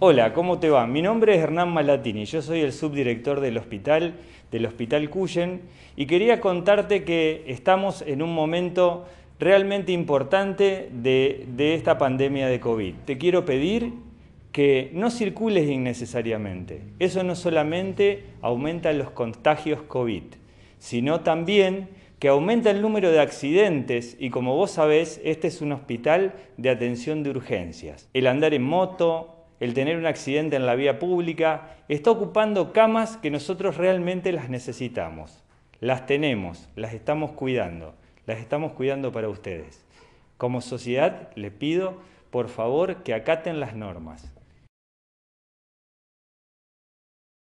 Hola, ¿cómo te va? Mi nombre es Hernán Malatini, yo soy el subdirector del hospital, del Hospital Cuyen, y quería contarte que estamos en un momento realmente importante de, esta pandemia de COVID. Te quiero pedir que no circules innecesariamente. Eso no solamente aumenta los contagios COVID, sino también que aumenta el número de accidentes y como vos sabés, este es un hospital de atención de urgencias. El andar en moto, el tener un accidente en la vía pública, está ocupando camas que nosotros realmente las necesitamos. Las tenemos, las estamos cuidando, las estamos cuidando para ustedes. Como sociedad, les pido, por favor, que acaten las normas.